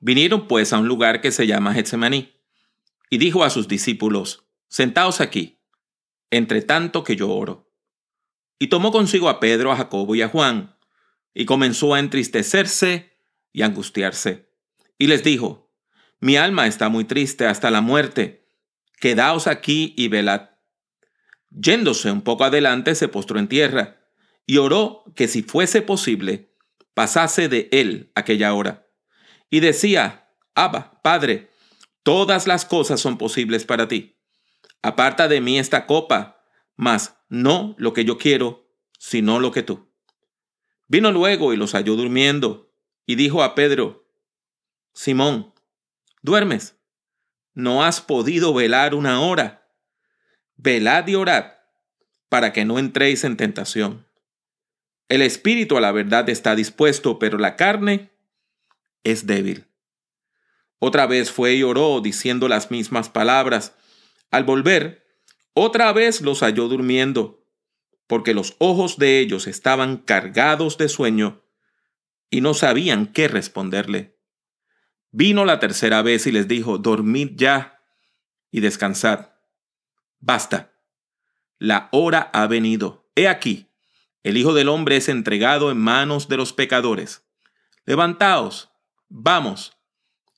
Vinieron pues a un lugar que se llama Getsemaní, y dijo a sus discípulos, Sentaos aquí, entre tanto que yo oro. Y tomó consigo a Pedro, a Jacobo y a Juan, y comenzó a entristecerse y angustiarse. Y les dijo, Mi alma está muy triste hasta la muerte, quedaos aquí y velad. Yéndose un poco adelante, se postró en tierra, y oró que si fuese posible, pasase de él aquella hora y decía, Abba, Padre, todas las cosas son posibles para ti. Aparta de mí esta copa, mas no lo que yo quiero, sino lo que tú. Vino luego y los halló durmiendo, y dijo a Pedro, Simón, ¿duermes? ¿No has podido velar una hora? Velad y orad para que no entréis en tentación. El espíritu a la verdad está dispuesto, pero la carne es débil. Otra vez fue y oró, diciendo las mismas palabras. Al volver, otra vez los halló durmiendo, porque los ojos de ellos estaban cargados de sueño y no sabían qué responderle. Vino la tercera vez y les dijo, dormid ya y descansad. Basta. La hora ha venido. He aquí, el Hijo del Hombre es entregado en manos de los pecadores. Levantaos, vamos,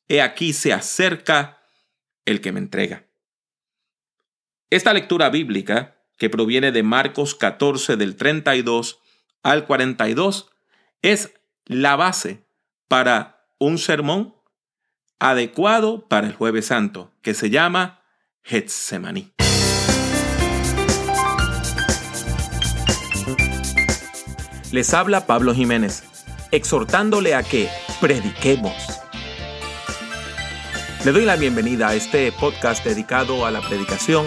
he aquí se acerca el que me entrega. Esta lectura bíblica, que proviene de Marcos 14 del 32 al 42, es la base para un sermón adecuado para el jueves santo, que se llama Getsemaní. Les habla Pablo Jiménez, exhortándole a que prediquemos. Le doy la bienvenida a este podcast dedicado a la predicación,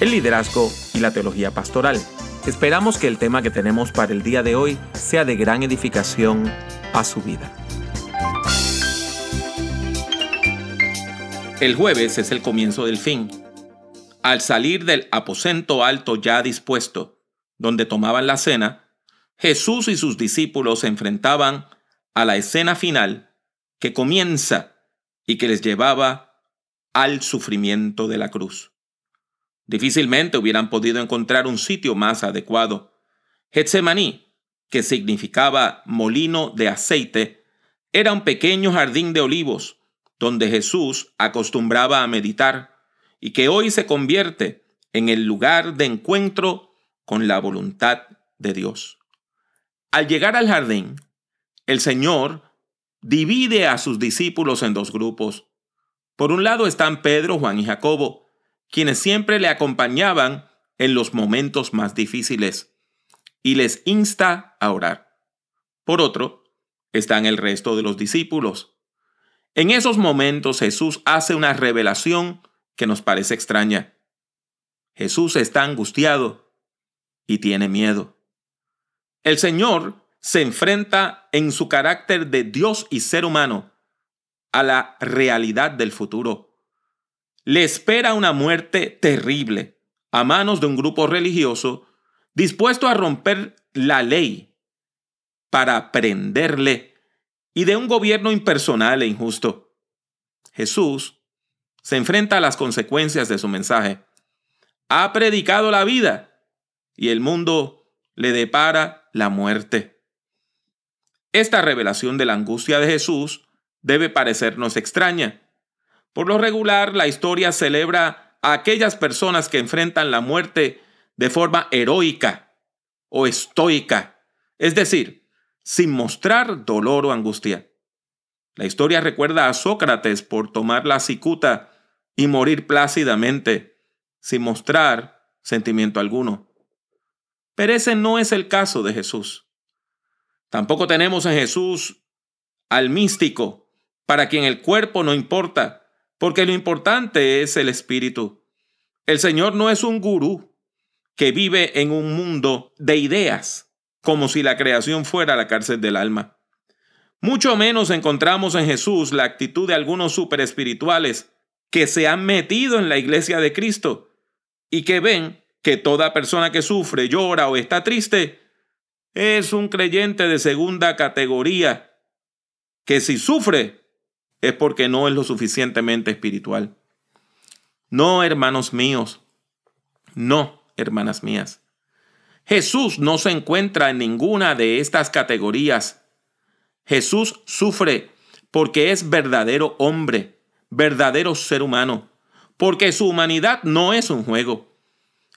el liderazgo y la teología pastoral. Esperamos que el tema que tenemos para el día de hoy sea de gran edificación a su vida. El jueves es el comienzo del fin. Al salir del aposento alto ya dispuesto, donde tomaban la cena, Jesús y sus discípulos se enfrentaban a la escena final que comienza y que les llevaba al sufrimiento de la cruz. Difícilmente hubieran podido encontrar un sitio más adecuado. Getsemaní, que significaba molino de aceite, era un pequeño jardín de olivos donde Jesús acostumbraba a meditar y que hoy se convierte en el lugar de encuentro con la voluntad de Dios. Al llegar al jardín, el Señor divide a sus discípulos en dos grupos. Por un lado están Pedro, Juan y Jacobo, quienes siempre le acompañaban en los momentos más difíciles, y les insta a orar. Por otro, están el resto de los discípulos. En esos momentos Jesús hace una revelación que nos parece extraña. Jesús está angustiado y tiene miedo. El Señor se enfrenta en su carácter de Dios y ser humano a la realidad del futuro. Le espera una muerte terrible a manos de un grupo religioso dispuesto a romper la ley para prenderle y de un gobierno impersonal e injusto. Jesús se enfrenta a las consecuencias de su mensaje. Ha predicado la vida y el mundo le depara la muerte. Esta revelación de la angustia de Jesús debe parecernos extraña. Por lo regular, la historia celebra a aquellas personas que enfrentan la muerte de forma heroica o estoica, es decir, sin mostrar dolor o angustia. La historia recuerda a Sócrates por tomar la cicuta y morir plácidamente, sin mostrar sentimiento alguno. Pero ese no es el caso de Jesús. Tampoco tenemos en Jesús al místico, para quien el cuerpo no importa, porque lo importante es el espíritu. El Señor no es un gurú que vive en un mundo de ideas, como si la creación fuera la cárcel del alma. Mucho menos encontramos en Jesús la actitud de algunos superespirituales que se han metido en la iglesia de Cristo y que ven que toda persona que sufre, llora o está triste es un creyente de segunda categoría que si sufre es porque no es lo suficientemente espiritual. No, hermanos míos, no, hermanas mías. Jesús no se encuentra en ninguna de estas categorías. Jesús sufre porque es verdadero hombre, verdadero ser humano, porque su humanidad no es un juego.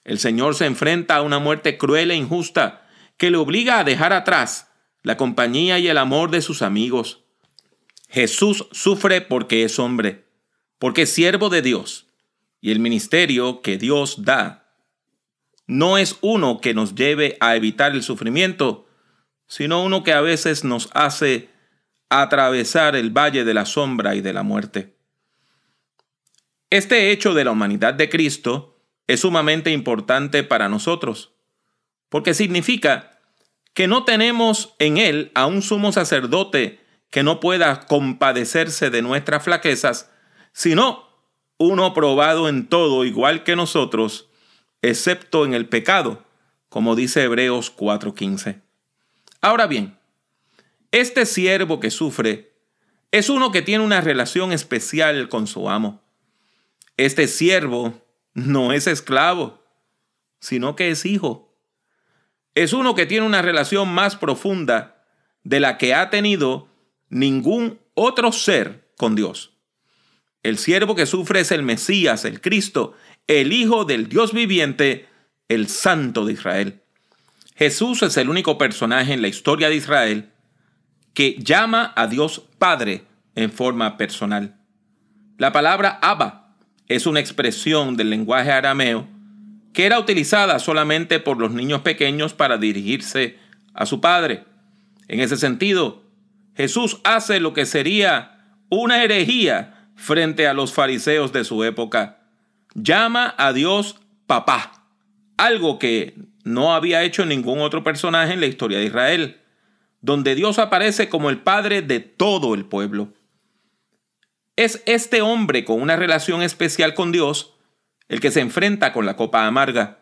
El Señor se enfrenta a una muerte cruel e injusta que le obliga a dejar atrás la compañía y el amor de sus amigos. Jesús sufre porque es hombre, porque es siervo de Dios, y el ministerio que Dios da no es uno que nos lleve a evitar el sufrimiento, sino uno que a veces nos hace atravesar el valle de la sombra y de la muerte. Este hecho de la humanidad de Cristo es sumamente importante para nosotros, porque significa que no tenemos en él a un sumo sacerdote que no pueda compadecerse de nuestras flaquezas, sino uno probado en todo igual que nosotros, excepto en el pecado, como dice Hebreos 4:15. Ahora bien, este siervo que sufre es uno que tiene una relación especial con su amo. Este siervo no es esclavo, sino que es hijo es uno que tiene una relación más profunda de la que ha tenido ningún otro ser con Dios. El siervo que sufre es el Mesías, el Cristo, el Hijo del Dios viviente, el Santo de Israel. Jesús es el único personaje en la historia de Israel que llama a Dios Padre en forma personal. La palabra Abba es una expresión del lenguaje arameo que era utilizada solamente por los niños pequeños para dirigirse a su padre. En ese sentido, Jesús hace lo que sería una herejía frente a los fariseos de su época. Llama a Dios papá, algo que no había hecho ningún otro personaje en la historia de Israel, donde Dios aparece como el padre de todo el pueblo. Es este hombre con una relación especial con Dios el que se enfrenta con la copa amarga,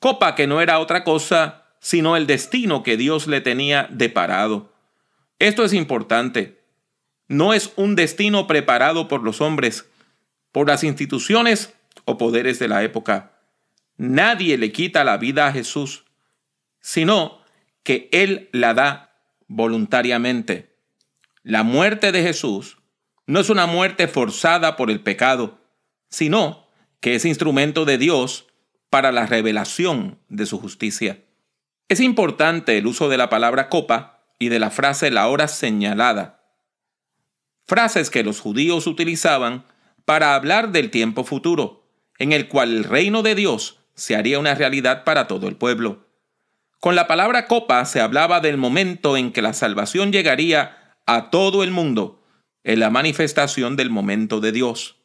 copa que no era otra cosa sino el destino que Dios le tenía deparado. Esto es importante. No es un destino preparado por los hombres, por las instituciones o poderes de la época. Nadie le quita la vida a Jesús, sino que Él la da voluntariamente. La muerte de Jesús no es una muerte forzada por el pecado, sino que es instrumento de Dios para la revelación de su justicia. Es importante el uso de la palabra copa y de la frase la hora señalada, frases que los judíos utilizaban para hablar del tiempo futuro, en el cual el reino de Dios se haría una realidad para todo el pueblo. Con la palabra copa se hablaba del momento en que la salvación llegaría a todo el mundo, en la manifestación del momento de Dios.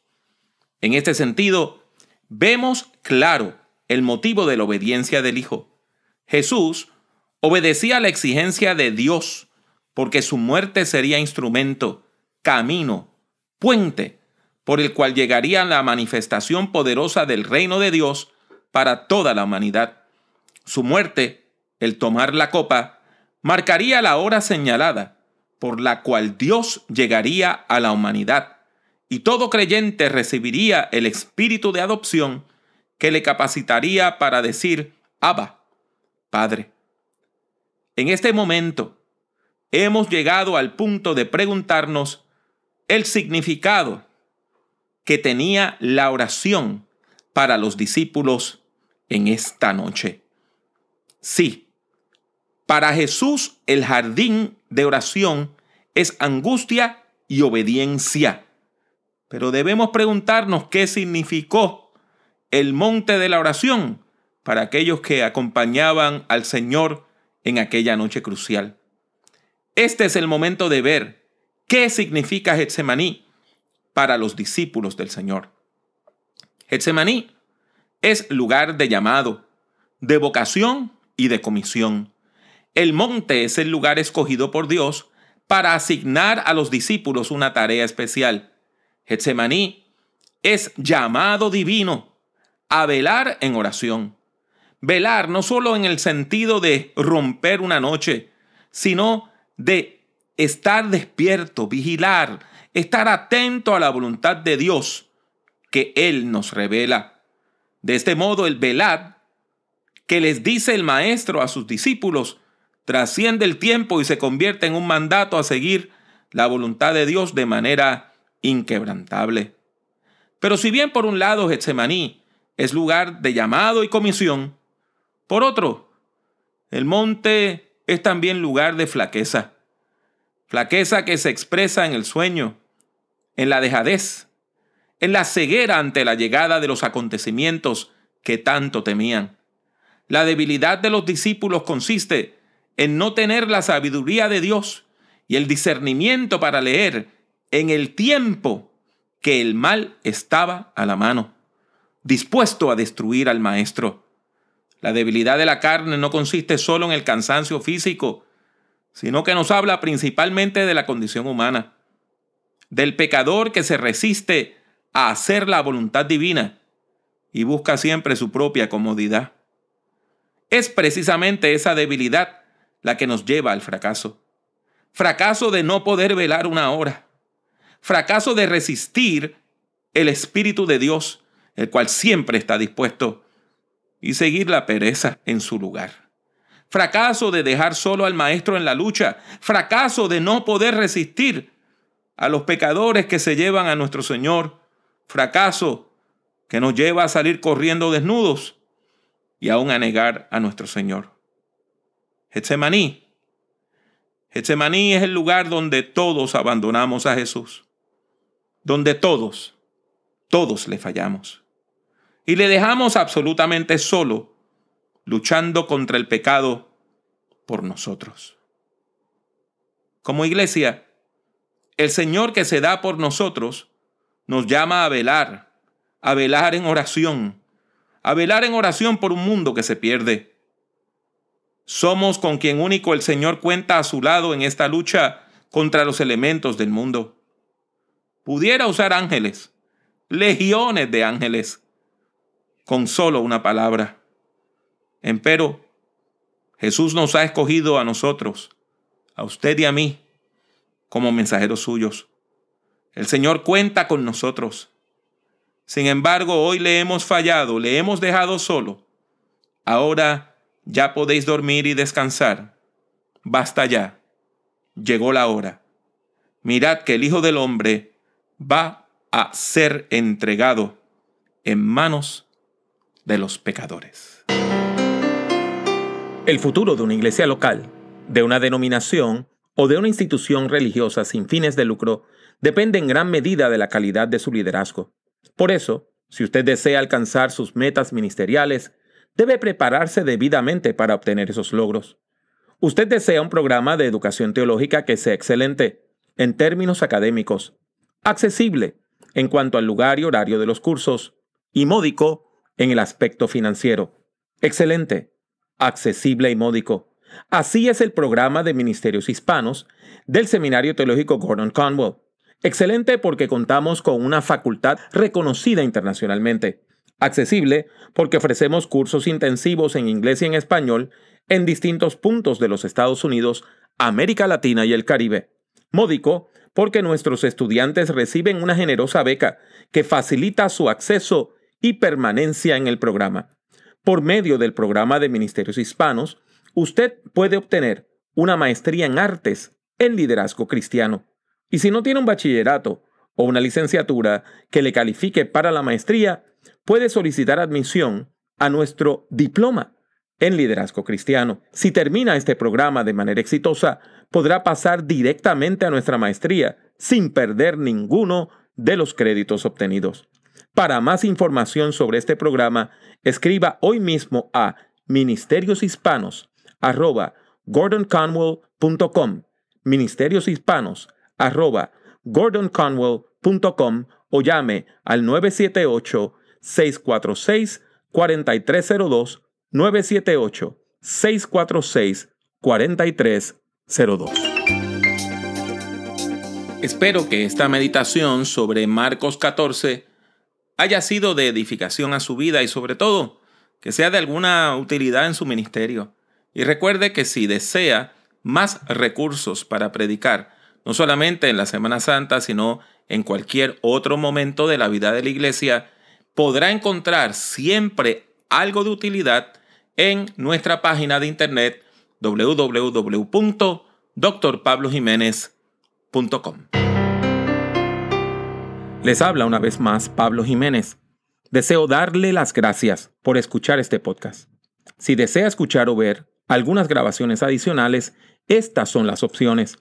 En este sentido, vemos claro el motivo de la obediencia del Hijo. Jesús obedecía la exigencia de Dios porque su muerte sería instrumento, camino, puente por el cual llegaría la manifestación poderosa del reino de Dios para toda la humanidad. Su muerte, el tomar la copa, marcaría la hora señalada por la cual Dios llegaría a la humanidad y todo creyente recibiría el espíritu de adopción que le capacitaría para decir, Abba, Padre. En este momento, hemos llegado al punto de preguntarnos el significado que tenía la oración para los discípulos en esta noche. Sí, para Jesús el jardín de oración es angustia y obediencia. Pero debemos preguntarnos qué significó el monte de la oración para aquellos que acompañaban al Señor en aquella noche crucial. Este es el momento de ver qué significa Getsemaní para los discípulos del Señor. Getsemaní es lugar de llamado, de vocación y de comisión. El monte es el lugar escogido por Dios para asignar a los discípulos una tarea especial Getsemaní es llamado divino a velar en oración. Velar no solo en el sentido de romper una noche, sino de estar despierto, vigilar, estar atento a la voluntad de Dios que Él nos revela. De este modo, el velar que les dice el Maestro a sus discípulos trasciende el tiempo y se convierte en un mandato a seguir la voluntad de Dios de manera inquebrantable. Pero si bien por un lado Getsemaní es lugar de llamado y comisión, por otro, el monte es también lugar de flaqueza. Flaqueza que se expresa en el sueño, en la dejadez, en la ceguera ante la llegada de los acontecimientos que tanto temían. La debilidad de los discípulos consiste en no tener la sabiduría de Dios y el discernimiento para leer en el tiempo que el mal estaba a la mano, dispuesto a destruir al maestro. La debilidad de la carne no consiste solo en el cansancio físico, sino que nos habla principalmente de la condición humana, del pecador que se resiste a hacer la voluntad divina y busca siempre su propia comodidad. Es precisamente esa debilidad la que nos lleva al fracaso. Fracaso de no poder velar una hora, fracaso de resistir el Espíritu de Dios, el cual siempre está dispuesto, y seguir la pereza en su lugar. Fracaso de dejar solo al Maestro en la lucha. Fracaso de no poder resistir a los pecadores que se llevan a nuestro Señor. Fracaso que nos lleva a salir corriendo desnudos y aún a negar a nuestro Señor. Getsemaní. Getsemaní es el lugar donde todos abandonamos a Jesús donde todos, todos le fallamos. Y le dejamos absolutamente solo, luchando contra el pecado por nosotros. Como iglesia, el Señor que se da por nosotros nos llama a velar, a velar en oración, a velar en oración por un mundo que se pierde. Somos con quien único el Señor cuenta a su lado en esta lucha contra los elementos del mundo pudiera usar ángeles, legiones de ángeles, con solo una palabra. Empero, Jesús nos ha escogido a nosotros, a usted y a mí, como mensajeros suyos. El Señor cuenta con nosotros. Sin embargo, hoy le hemos fallado, le hemos dejado solo. Ahora ya podéis dormir y descansar. Basta ya. Llegó la hora. Mirad que el Hijo del Hombre va a ser entregado en manos de los pecadores. El futuro de una iglesia local, de una denominación o de una institución religiosa sin fines de lucro depende en gran medida de la calidad de su liderazgo. Por eso, si usted desea alcanzar sus metas ministeriales, debe prepararse debidamente para obtener esos logros. Usted desea un programa de educación teológica que sea excelente en términos académicos, accesible en cuanto al lugar y horario de los cursos y módico en el aspecto financiero. Excelente, accesible y módico. Así es el programa de Ministerios Hispanos del Seminario Teológico Gordon Conwell. Excelente porque contamos con una facultad reconocida internacionalmente. Accesible porque ofrecemos cursos intensivos en inglés y en español en distintos puntos de los Estados Unidos, América Latina y el Caribe. Módico porque nuestros estudiantes reciben una generosa beca que facilita su acceso y permanencia en el programa. Por medio del programa de Ministerios Hispanos, usted puede obtener una maestría en artes en liderazgo cristiano. Y si no tiene un bachillerato o una licenciatura que le califique para la maestría, puede solicitar admisión a nuestro diploma en liderazgo cristiano. Si termina este programa de manera exitosa, podrá pasar directamente a nuestra maestría sin perder ninguno de los créditos obtenidos. Para más información sobre este programa, escriba hoy mismo a ministerioshispanos@gordonconwell.com, ministerioshispanos@gordonconwell.com o llame al 978 646 4302 978 646 4302 02. Espero que esta meditación sobre Marcos 14 haya sido de edificación a su vida y sobre todo que sea de alguna utilidad en su ministerio. Y recuerde que si desea más recursos para predicar, no solamente en la Semana Santa, sino en cualquier otro momento de la vida de la iglesia, podrá encontrar siempre algo de utilidad en nuestra página de internet www.drpablojiménez.com. Les habla una vez más Pablo Jiménez. Deseo darle las gracias por escuchar este podcast. Si desea escuchar o ver algunas grabaciones adicionales, estas son las opciones.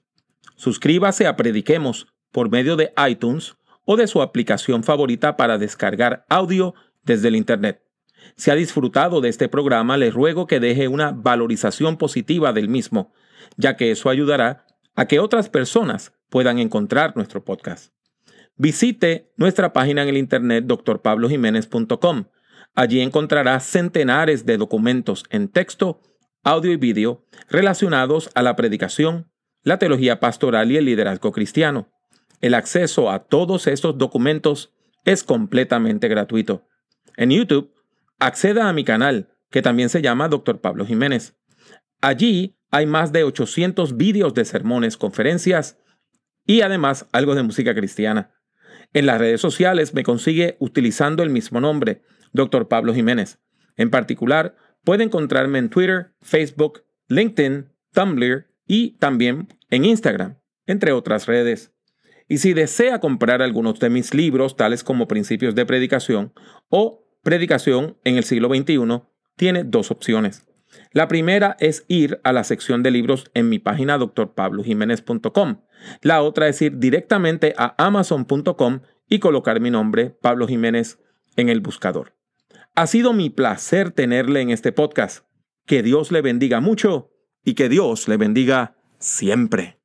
Suscríbase a Prediquemos por medio de iTunes o de su aplicación favorita para descargar audio desde el Internet. Si ha disfrutado de este programa, les ruego que deje una valorización positiva del mismo, ya que eso ayudará a que otras personas puedan encontrar nuestro podcast. Visite nuestra página en el internet drpablojiménez.com. Allí encontrará centenares de documentos en texto, audio y vídeo relacionados a la predicación, la teología pastoral y el liderazgo cristiano. El acceso a todos estos documentos es completamente gratuito. En YouTube Acceda a mi canal, que también se llama Dr. Pablo Jiménez. Allí hay más de 800 vídeos de sermones, conferencias y además algo de música cristiana. En las redes sociales me consigue utilizando el mismo nombre, Dr. Pablo Jiménez. En particular, puede encontrarme en Twitter, Facebook, LinkedIn, Tumblr y también en Instagram, entre otras redes. Y si desea comprar algunos de mis libros, tales como Principios de Predicación o predicación en el siglo XXI tiene dos opciones. La primera es ir a la sección de libros en mi página drpablojiménez.com. La otra es ir directamente a amazon.com y colocar mi nombre, Pablo Jiménez, en el buscador. Ha sido mi placer tenerle en este podcast. Que Dios le bendiga mucho y que Dios le bendiga siempre.